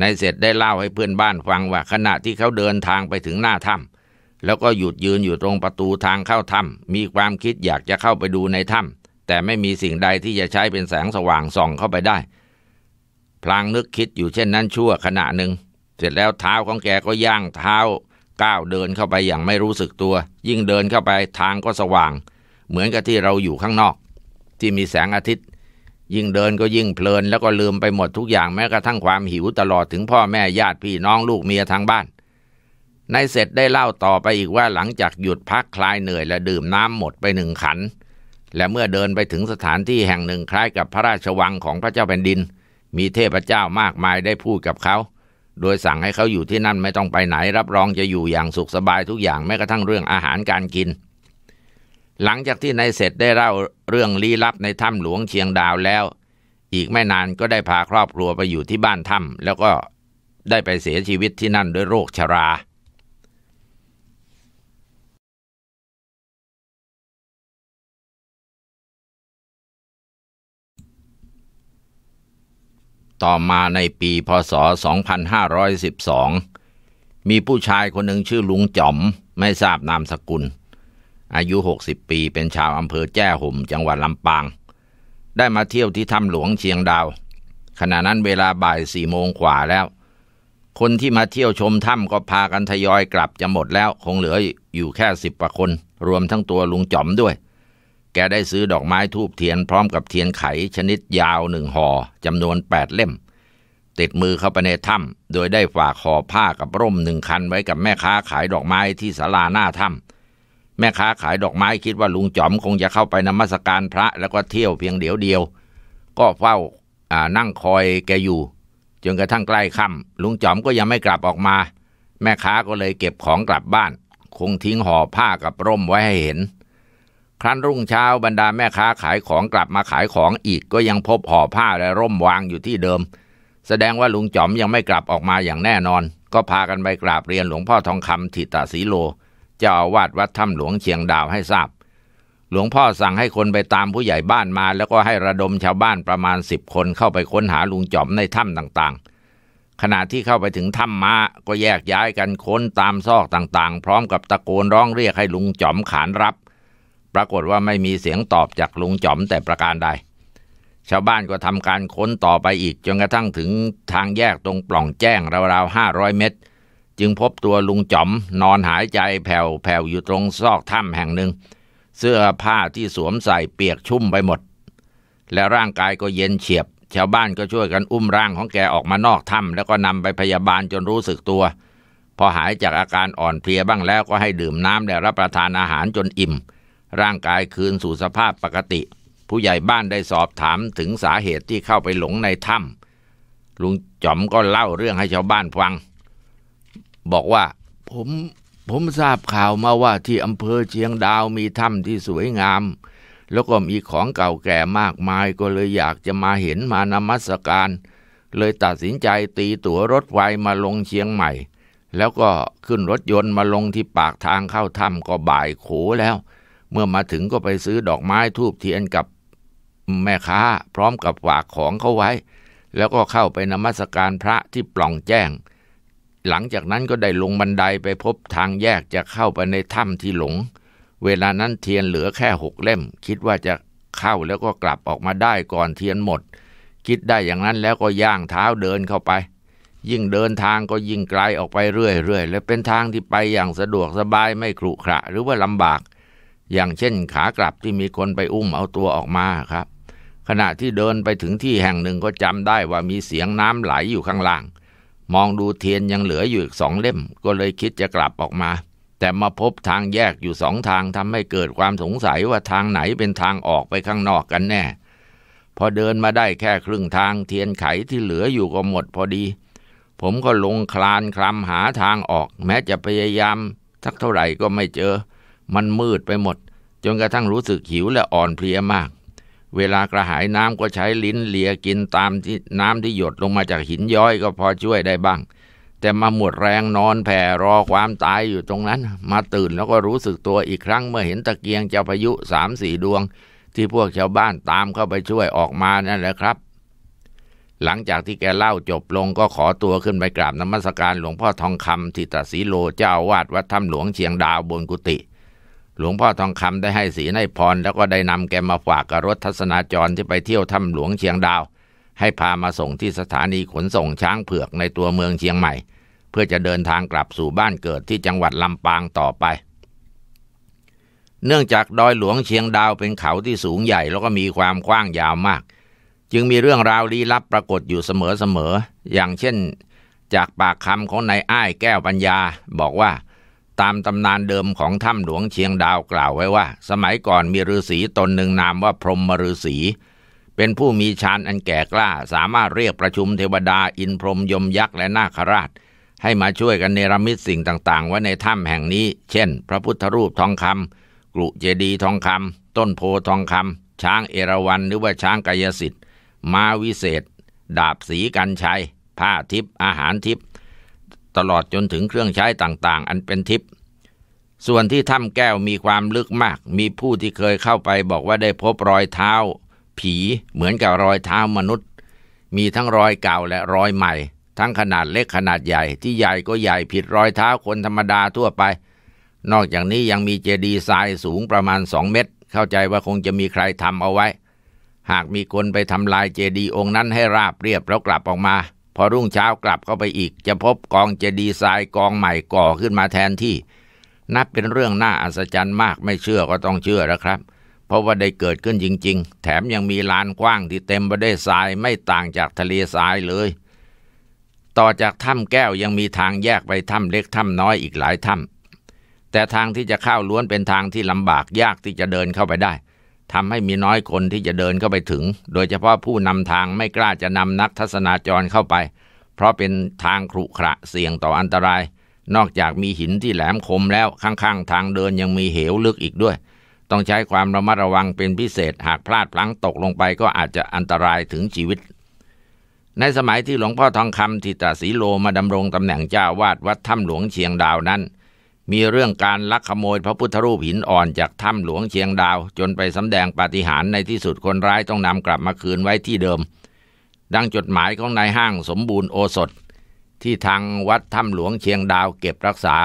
นายเสร็จได้เล่าให้เพื่อนบ้านฟังว่าขณะที่เขาเดินทางไปถึงหน้าถ้ำแล้วก็หยุดยืนอยู่ตรงประตูทางเข้าถ้ำ มีความคิดอยากจะเข้าไปดูในถ้ำ แต่ไม่มีสิ่งใดที่จะใช้เป็นแสงสว่างส่องเข้าไปได้ พลางนึกคิดอยู่เช่นนั้นชั่วขณะหนึ่ง เสร็จแล้วเท้าของแกก็ย่างเท้าก้าวเดินเข้าไปอย่างไม่รู้สึกตัว ยิ่งเดินเข้าไปทางก็สว่าง เหมือนกับที่เราอยู่ข้างนอกที่มีแสงอาทิตย์ ยิ่งเดินก็ยิ่งเพลินแล้วก็ลืมไปหมดทุกอย่างแม้กระทั่งความหิวตลอดถึงพ่อแม่ญาติพี่น้องลูกเมียทางบ้านนายเสร็จได้เล่าต่อไปอีกว่าหลังจากหยุดพักคลายเหนื่อยและดื่มน้ำหมดไปหนึ่งขัน และเมื่อเดินไปถึงสถานที่แห่งหนึ่งคล้ายกับพระราชวังของพระเจ้าแผ่นดิน มีเทพเจ้ามากมายได้พูดกับเขา โดยสั่งให้เขาอยู่ที่นั่นไม่ต้องไปไหนรับรองจะอยู่อย่างสุขสบายทุกอย่างแม้กระทั่งเรื่องอาหารการกิน หลังจากที่นายเสร็จได้เล่าเรื่องลี้ลับในถ้ำหลวงเชียงดาวแล้ว อีกไม่นานก็ได้พาครอบครัวไปอยู่ที่บ้านถ้ำแล้วก็ได้ไปเสียชีวิตที่นั่นด้วยโรคชราต่อมาในปีพศ 2512 มีผู้ชายคนหนึ่งชื่อลุงจ๋อมไม่ทราบนามสกุล อายุ 60 ปีเป็นชาวอำเภอแจ้ห่มจังหวัดลำปาง ได้มาเที่ยวที่ถ้ำหลวงเชียงดาว ขณะนั้นเวลาบ่ายสี่โมงขวาแล้ว คนที่มาเที่ยวชมถ้ำก็พากันทยอยกลับจะหมดแล้ว คงเหลืออยู่แค่สิบกว่าคนรวมทั้งตัวลุงจ๋อมด้วยแกได้ซื้อดอกไม้ทูบเทียนพร้อมกับเทียนไขชนิดยาวหนึ่งห่อจำนวนแปดเล่ม ติดมือเข้าไปในถ้ำโดยได้ฝากห่อผ้ากับร่มหนึ่งคันไว้กับแม่ค้าขายดอกไม้ที่ศาลาหน้าถ้ำแม่ค้าขายดอกไม้คิดว่าลุงจอมคงจะเข้าไปนมัสการพระ แล้วก็เที่ยวเพียงเดียวเดียว ก็เฝ้านั่งคอยแกอยู่จนกระทั่งใกล้ค่ำลุงจอมก็ยังไม่กลับออกมา แม่ค้าก็เลยเก็บของกลับบ้าน คงทิ้งห่อผ้ากับร่มไว้ให้เห็นครั้นรุ่งเช้าบรรดาแม่ค้าขายของกลับมาขายของอีกก็ยังพบห่อผ้าและร่มวางอยู่ที่เดิม แสดงว่าลุงจอมยังไม่กลับออกมาอย่างแน่นอน ก็พากันไปกราบเรียนหลวงพ่อทองคำทิตาสีโล เจ้าอาวาสวัดถ้ำหลวงเชียงดาวให้ทราบ หลวงพ่อสั่งให้คนไปตามผู้ใหญ่บ้านมา แล้วก็ให้ระดมชาวบ้านประมาณสิบคนเข้าไปค้นหาลุงจอมในถ้ำต่างๆ ขณะที่เข้าไปถึงถ้ำมาก็แยกย้ายกันค้นตามซอกต่าง ๆ พร้อมกับตะโกนร้องเรียกให้ลุงจอมขานรับเปรากฏว่าไม่มีเสียงตอบจากลุงจอมแต่ประการใด ชาวบ้านก็ทำการค้นต่อไปอีก จนกระทั่งถึงทางแยกตรงปล่องแจ้งราวๆห้าร้อยเมตร จึงพบตัวลุงจอมนอนหายใจแผ่วแผ่วอยู่ตรง ซอกถ้ำแห่งหนึ่ง เสื้อผ้าที่สวมใส่เปียกชุ่มไปหมด และร่างกายก็เย็นเฉียบ ชาวบ้านก็ช่วยกันอุ้มร่างของแกออกมานอกถ้ำแล้วก็นำไปพยาบาลจนรู้สึกตัว พอหายจากอาการอ่อนเพลียบ้างแล้วก็ให้ดื่มน้ำและรับประทานอาหารจนอิ่มร่างกายคืนสู่สภาพปกติ ผู้ใหญ่บ้านได้สอบถามถึงสาเหตุที่เข้าไปหลงในถ้ำลุงจอมก็เล่าเรื่องให้ชาวบ้านฟัง บอกว่าผมผมทราบข่าวมาว่าที่อำเภอเชียงดาวมีถ้ำที่สวยงาม แล้วก็มีของเก่าแก่มากมายก็เลยอยากจะมาเห็นมานมัสการ เลยตัดสินใจตีตั๋วรถไฟมาลงเชียงใหม่ แล้วก็ขึ้นรถยนต์มาลงที่ปากทางเข้าถ้ำก็บ่ายโขแล้วเมื่อมาถึงก็ไปซื้อดอกไม้ทูบเทียนกับแม่ค้า พร้อมกับฝากของเขาไว้ แล้วก็เข้าไปนมัสการพระที่ปล่องแจ้ง หลังจากนั้นก็ได้ลงบันไดไปพบทางแยกจะเข้าไปในถ้ำที่หลง เวลานั้นเทียนเหลือแค่หกเล่ม คิดว่าจะเข้าแล้วก็กลับออกมาได้ก่อนเทียนหมด คิดได้อย่างนั้นแล้วก็ย่างเท้าเดินเข้าไป ยิ่งเดินทางก็ยิ่งไกลออกไปเรื่อยๆและเป็นทางที่ไปอย่างสะดวกสบายไม่ขรุขระหรือว่าลำบากเอย่างเช่นขากลับที่มีคนไปอุ้มเอาตัวออกมาครับ ขณะที่เดินไปถึงที่แห่งหนึ่งก็จำได้ว่ามีเสียงน้ำไหลอยู่ข้างล่าง มองดูเทียนยังเหลืออยู่อีกสองเล่มก็เลยคิดจะกลับออกมา แต่มาพบทางแยกอยู่สองทางทำให้เกิดความสงสัยว่าทางไหนเป็นทางออกไปข้างนอกกันแน่ พอเดินมาได้แค่ครึ่งทางเทียนไขที่เหลืออยู่ก็หมดพอดี ผมก็ลงคลานคลำหาทางออก แม้จะพยายามสักเท่าไหร่ก็ไม่เจอมันมืดไปหมดจนกระทั่งรู้สึกหิวและอ่อนเพลียมาก เวลากระหายน้ำก็ใช้ลิ้นเลียกินตามที่น้ำที่หยดลงมาจากหินย้อยก็พอช่วยได้บ้าง แต่มาหมดแรงนอนแผ่รอความตายอยู่ตรงนั้นมาตื่นแล้วก็รู้สึกตัวอีกครั้ง เมื่อเห็นตะเกียงเจ้าพายุสามสี่ดวงที่พวกชาวบ้านตามเข้าไปช่วยออกมานั่นแหละครับ หลังจากที่แกเล่าจบลงก็ขอตัวขึ้นไปกราบนมัสการหลวงพ่อทองคำทิตาสีโลเจ้าวาดวัดถ้ำหลวงเชียงดาวบนกุฏิหลวงพ่อทองคำได้ให้สีให้พรแล้วก็ได้นำแกมาฝากกับรถทัศนาจรที่ไปเที่ยวถ้าหลวงเชียงดาว ให้พามาส่งที่สถานีขนส่งช้างเผือกในตัวเมืองเชียงใหม่ เพื่อจะเดินทางกลับสู่บ้านเกิดที่จังหวัดลำปางต่อไป เนื่องจากดอยหลวงเชียงดาวเป็นเขาที่สูงใหญ่แล้วก็มีความกว้างยาวมาก จึงมีเรื่องราวลี้ลับปรากฏอยู่เสมอๆอย่างเช่นจากปากคำของนายอ้ายแก้วปัญญา บอกว่าตามตำนานเดิมของถ้ำหลวงเชียงดาวกล่าวไว้ว่า สมัยก่อนมีฤาษีตนหนึ่งนามว่าพรหมฤาษี เป็นผู้มีฌานอันแก่กล้าสามารถเรียกประชุมเทวดา อินพรหมยมยักษ์และนาคราช ให้มาช่วยกันเนรมิตสิ่งต่างๆไว้ในถ้ำแห่งนี้ เช่นพระพุทธรูปทองคำกรุเจดีทองคำต้นโพทองคำช้างเอราวัณหรือว่าช้างกายสิทธิ์ มาวิเศษ ดาบสีกันชัยผ้าทิพย์อาหารทิพย์ตลอดจนถึงเครื่องใช้ต่าง ๆ อันเป็นทิพย์ส่วนที่ถ้ำแก้วมีความลึกมาก มีผู้ที่เคยเข้าไปบอกว่าได้พบรอยเท้า ผีเหมือนกับรอยเท้ามนุษย์ มีทั้งรอยเก่าและรอยใหม่ ทั้งขนาดเล็กขนาดใหญ่ที่ใหญ่ก็ใหญ่ผิดรอยเท้าคนธรรมดาทั่วไป นอกจากนี้ยังมีเจดีย์ทรายสูงประมาณสองเมตร เข้าใจว่าคงจะมีใครทำเอาไว้ หากมีคนไปทำลายเจดีย์องค์นั้นให้ราบเรียบแล้วกลับออกมาพอรุ่งเช้ากลับเข้าไปอีกจะพบกองเจดีทรายกองใหม่ก่อขึ้นมาแทนที่ นับเป็นเรื่องน่าอัศจรรย์มากไม่เชื่อก็ต้องเชื่อนลครับเพราะว่าได้เกิดขึ้นจริง ๆ แถมยังมีลานกว้างที่เต็มไปด้วยทรายไม่ต่างจากทะเลทรายเลย ต่อจากถ้ำแก้วยังมีทางแยกไปถ้ำเล็กถ้ำน้อยอีกหลายถ้ำแต่ทางที่จะเข้าล้วนเป็นทางที่ลำบากยากที่จะเดินเข้าไปได้ทำให้มีน้อยคนที่จะเดินเข้าไปถึง โดยเฉพาะผู้นำทางไม่กล้าจะนำนักทัศนาจรเข้าไป เพราะเป็นทางขรุขระเสี่ยงต่ออันตราย นอกจากมีหินที่แหลมคมแล้วข้างๆทางเดินยังมีเหวลึกอีกด้วย ต้องใช้ความระมัดระวังเป็นพิเศษ หากพลาดพลั้งตกลงไปก็อาจจะอันตรายถึงชีวิต ในสมัยที่หลวงพ่อทองคำทิตาสีโลมาดำรงตำแหน่งเจ้าวาดวัดถ้ำหลวงเชียงดาวนั้นมีเรื่องการลักขโมยพระพุทธรูปหินอ่อนจากถ้ำหลวงเชียงดาว จนไปสำแดงปาฏิหาริย์ในที่สุดคนร้ายต้องนำกลับมาคืนไว้ที่เดิม ดังจดหมายของนายห้างสมบูรณ์โอสถ ที่ทางวัดถ้ำหลวงเชียงดาวเก็บรักษา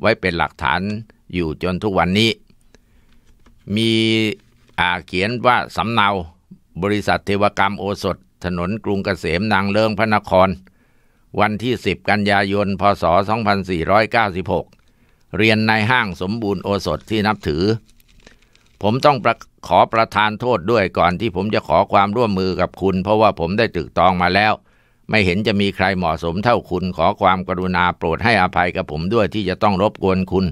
ไว้เป็นหลักฐานอยู่จนทุกวันนี้ มีเขียนว่าสำเนา บริษัทเทวกรรมโอสถถนนกรุงเกษมนางเลิงพระนคร วันที่10กันยายนพศ2496เรียนในห้างสมบูรณ์โอสถที่นับถือ ผมต้องขอประทานโทษด้วยก่อนที่ผมจะขอความร่วมมือกับคุณ เพราะว่าผมได้ตึกตองมาแล้ว ไม่เห็นจะมีใครเหมาะสมเท่าคุณขอความกรุณาโปรดให้อภัยกับผมด้วยที่จะต้องรบกวนคุณ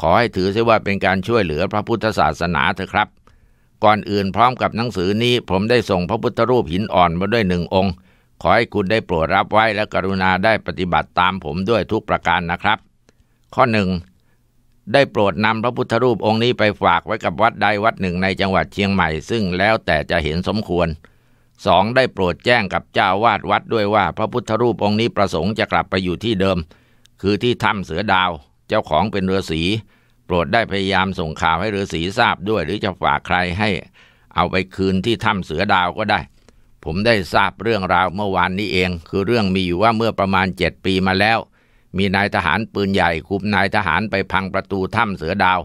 ขอให้ถือเสียว่าเป็นการช่วยเหลือพระพุทธศาสนาเถอะครับ ก่อนอื่นพร้อมกับหนังสือนี้ ผมได้ส่งพระพุทธรูปหินอ่อนมาด้วยหนึ่งองค์ ขอให้คุณได้โปรดรับไว้และกรุณาได้ปฏิบัติตามผมด้วยทุกประการนะครับ ข้อหนึ่งได้โปรดนำพระพุทธรูปองค์นี้ไปฝากไว้กับวัดใดวัดหนึ่งในจังหวัดเชียงใหม่ซึ่งแล้วแต่จะเห็นสมควรสองได้โปรดแจ้งกับเจ้าวาดวัดด้วยว่าพระพุทธรูปองค์นี้ประสงค์จะกลับไปอยู่ที่เดิม คือที่ถ้ำเสือดาว เจ้าของเป็นเรือสีโปรดได้พยายามส่งข่าวให้ฤาษีทราบด้วยหรือจะฝากใครให้ เอาไปคืนที่ถ้ำเสือดาวก็ได้ ผมได้ทราบเรื่องราวเมื่อวานนี้เอง คือเรื่องมีอยู่ว่าเมื่อประมาณเจ็ดปีมาแล้วมีนายทหารปืนใหญ่คุมนายทหารไปพังประตูถ้ำเสือดาว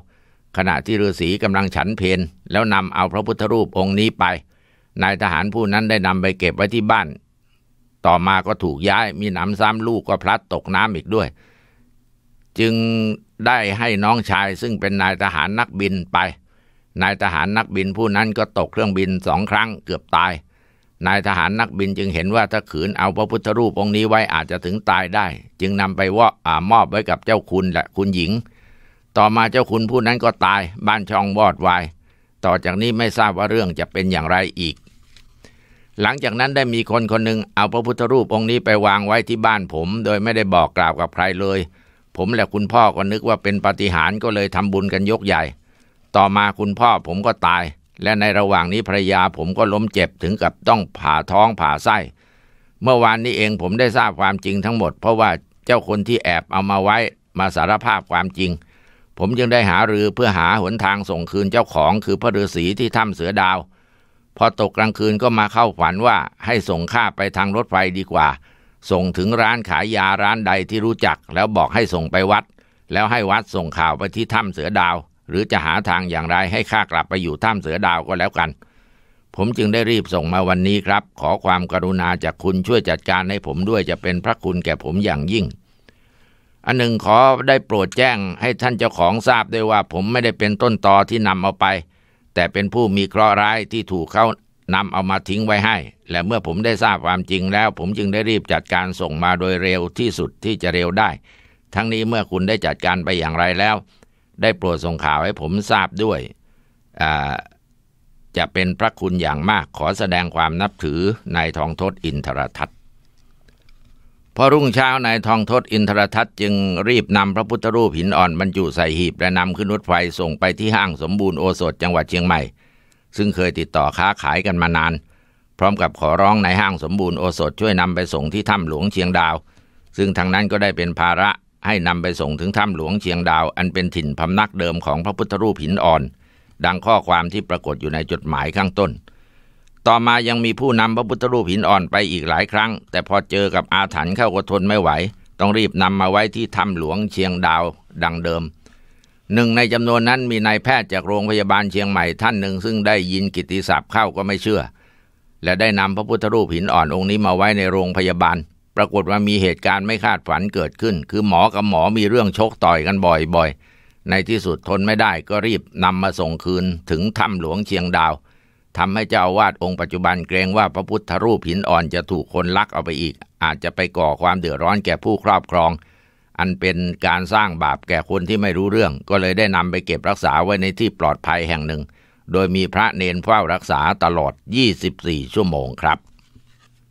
ขณะที่ฤาษีกำลังฉันเพนแล้วนำเอาพระพุทธรูปองค์นี้ไป นายทหารผู้นั้นได้นำไปเก็บไว้ที่บ้าน ต่อมาก็ถูกย้ายมีหนำซ้ำลูกก็พลัดตกน้ำอีกด้วย จึงได้ให้น้องชายซึ่งเป็นนายทหารนักบินไป นายทหารนักบินผู้นั้นก็ตกเครื่องบินสองครั้งเกือบตายนายทหารนักบินจึงเห็นว่าถ้าขืนเอาพระพุทธรูปองค์นี้ไว้อาจจะถึงตายได้จึงนำไปว่าอามอบไว้กับเจ้าคุณและคุณหญิง ต่อมาเจ้าคุณผู้นั้นก็ตาย บ้านช่องวอดวายต่อจากนี้ไม่ทราบว่าเรื่องจะเป็นอย่างไรอีก หลังจากนั้นได้มีคนคนหนึ่งเอาพระพุทธรูปองค์นี้ไปวางไว้ที่บ้านผม โดยไม่ได้บอกกล่าวกับใครเลย ผมและคุณพ่อก็นึกว่าเป็นปาฏิหาริย์ก็เลยทำบุญกันยกใหญ่ ต่อมาคุณพ่อผมก็ตายและในระหว่างนี้ภรรยาผมก็ล้มเจ็บถึงกับต้องผ่าท้องผ่าไส้เมื่อวานนี้เองผมได้ทราบความจริงทั้งหมดเพราะว่าเจ้าคนที่แอบเอามาไว้มาสารภาพความจริง ผมจึงได้หารือเพื่อหาหนทางส่งคืนเจ้าของคือพระฤาษีที่ถ้ำเสือดาว พอตกกลางคืนก็มาเข้าฝันว่าให้ส่งข้าไปทางรถไฟดีกว่า ส่งถึงร้านขายยาร้านใดที่รู้จักแล้วบอกให้ส่งไปวัด แล้วให้วัดส่งข่าวไปที่ถ้ำเสือดาวหรือจะหาทางอย่างไรให้ข้ากลับไปอยู่ถ้ำเสือดาวก็แล้วกัน ผมจึงได้รีบส่งมาวันนี้ครับ ขอความกรุณาจากคุณช่วยจัดการให้ผมด้วยจะเป็นพระคุณแก่ผมอย่างยิ่ง อันหนึ่งขอได้โปรดแจ้ง ให้ท่านเจ้าของทราบด้วยว่า ผมไม่ได้เป็นต้นตอที่นำเอาไป แต่เป็นผู้มีเคราะห์ร้ายที่ถูกเขานำเอามาทิ้งไว้ให้ และเมื่อผมได้ทราบความจริงแล้ว ผมจึงได้รีบจัดการส่งมาโดยเร็วที่สุดที่จะเร็วได้ ทั้งนี้เมื่อคุณได้จัดการไปอย่างไรแล้วได้โปรดส่งข่าวให้ผมทราบด้วยจะเป็นพระคุณอย่างมากขอแสดงความนับถือนายทองทศอินทรทัตพอรุ่งเช้านายทองทศอินทรทัตจึงรีบนำพระพุทธรูปหินอ่อนบรรจุใส่หีบ และนำขึ้นรถไฟส่งไปที่ห้างสมบูรณ์โอสถจังหวัดเชียงใหม่ ซึ่งเคยติดต่อค้าขายกันมานาน พร้อมกับขอร้องนายห้างสมบูรณ์โอสถ ช่วยนำไปส่งที่ถ้ำหลวงเชียงดาว ซึ่งทางนั้นก็ได้เป็นภาระให้นำไปส่งถึงถ้ำหลวงเชียงดาว อันเป็นถิ่นพำนักเดิมของพระพุทธรูปหินอ่อน ดังข้อความที่ปรากฏอยู่ในจดหมายข้างต้น ต่อมายังมีผู้นำพระพุทธรูปหินอ่อนไปอีกหลายครั้ง แต่พอเจอกับอาถรรพ์เข้าก็ทนไม่ไหว ต้องรีบนำมาไว้ที่ถ้ำหลวงเชียงดาวดังเดิม หนึ่ง ในจำนวนนั้นมีนายแพทย์จากโรงพยาบาลเชียงใหม่ท่านหนึ่งซึ่งได้ยินกิติศัพท์เข้าก็ไม่เชื่อ และได้นำพระพุทธรูปหินอ่อนองค์นี้มาไว้ในโรงพยาบาลปรากฏว่ามีเหตุการณ์ไม่คาดฝันเกิดขึ้น คือหมอกับหมอมีเรื่องชกต่อยกันบ่อยๆ ในที่สุดทนไม่ได้ก็รีบนำมาส่งคืนถึงถ้ำหลวงเชียงดาว ทำให้เจ้าวาดองค์ปัจจุบันเกรงว่าพระพุทธรูปหินอ่อนจะถูกคนลักเอาไปอีก อาจจะไปก่อความเดือดร้อนแก่ผู้ครอบครอง อันเป็นการสร้างบาปแก่คนที่ไม่รู้เรื่อง ก็เลยได้นำไปเก็บรักษาไว้ในที่ปลอดภัยแห่งหนึ่ง โดยมีพระเนนเฝ้ารักษาตลอด 24 ชั่วโมงครับ